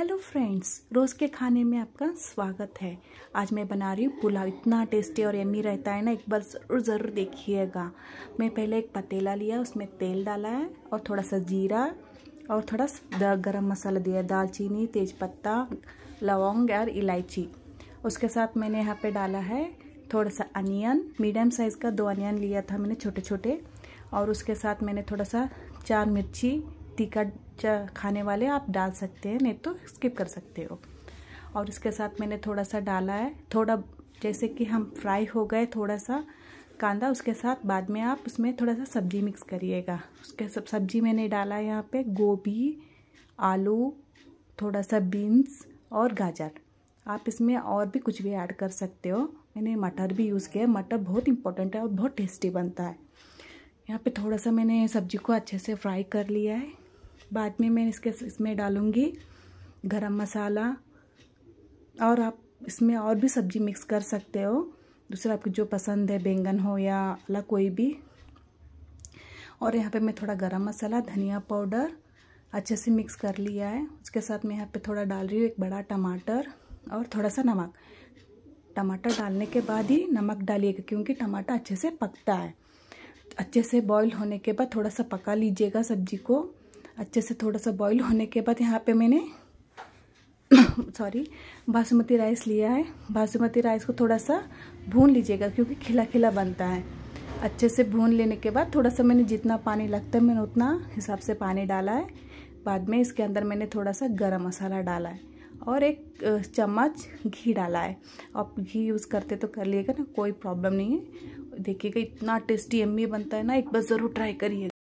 hello friends रोज़ के खाने में आपका स्वागत है आज मैं बना रही हूँ पुलाव इतना टेस्टी और यमी रहता है ना एक बार ज़रूर ज़रूर देखिएगा मैं पहले एक पतीला लिया उसमें तेल डाला है और थोड़ा सा जीरा और थोड़ा सा गरम मसाला दिया दालचीनी तेज़पत्ता लवंग और इलायची उसके साथ मैंने यहाँ पर डाला है थोड़ा सा अनियन मीडियम साइज़ का दो अनियन लिया था मैंने छोटे छोटे और उसके साथ मैंने थोड़ा सा चार मिर्ची तीखा खाने वाले आप डाल सकते हैं नहीं तो स्किप कर सकते हो और इसके साथ मैंने थोड़ा सा डाला है थोड़ा जैसे कि हम फ्राई हो गए थोड़ा सा कांदा उसके साथ बाद में आप उसमें थोड़ा सा सब्जी मिक्स करिएगा उसके सब सब्जी मैंने डाला है यहाँ पे गोभी आलू थोड़ा सा बीन्स और गाजर आप इसमें और भी कुछ भी ऐड कर सकते हो मैंने मटर भी यूज़ किया मटर बहुत इंपॉर्टेंट है और बहुत टेस्टी बनता है यहाँ पे थोड़ा सा मैंने सब्जी को अच्छे से फ्राई कर लिया है बाद में मैं इसके इसमें डालूँगी गरम मसाला और आप इसमें और भी सब्ज़ी मिक्स कर सकते हो दूसरा आपको जो पसंद है बैंगन हो या अला कोई भी और यहाँ पे मैं थोड़ा गरम मसाला धनिया पाउडर अच्छे से मिक्स कर लिया है उसके साथ मैं यहाँ पे थोड़ा डाल रही हूँ एक बड़ा टमाटर और थोड़ा सा नमक टमाटर डालने के बाद ही नमक डालिएगा क्योंकि टमाटर अच्छे से पकता है अच्छे से बॉईल होने के बाद थोड़ा सा पका लीजिएगा सब्जी को अच्छे से थोड़ा सा बॉईल होने के बाद यहाँ पे मैंने सॉरी बासमती राइस लिया है बासमती राइस को थोड़ा सा भून लीजिएगा क्योंकि खिला खिला बनता है अच्छे से भून लेने के बाद थोड़ा सा मैंने जितना पानी लगता है मैंने उतना हिसाब से पानी डाला है बाद में इसके अंदर मैंने थोड़ा सा गरम मसाला डाला है और एक चम्मच घी डाला है आप घी यूज़ करते तो कर लिएगा ना कोई प्रॉब्लम नहीं है देखिएगा इतना टेस्टी एम्मी बनता है ना एक बार ज़रूर ट्राई करिएगा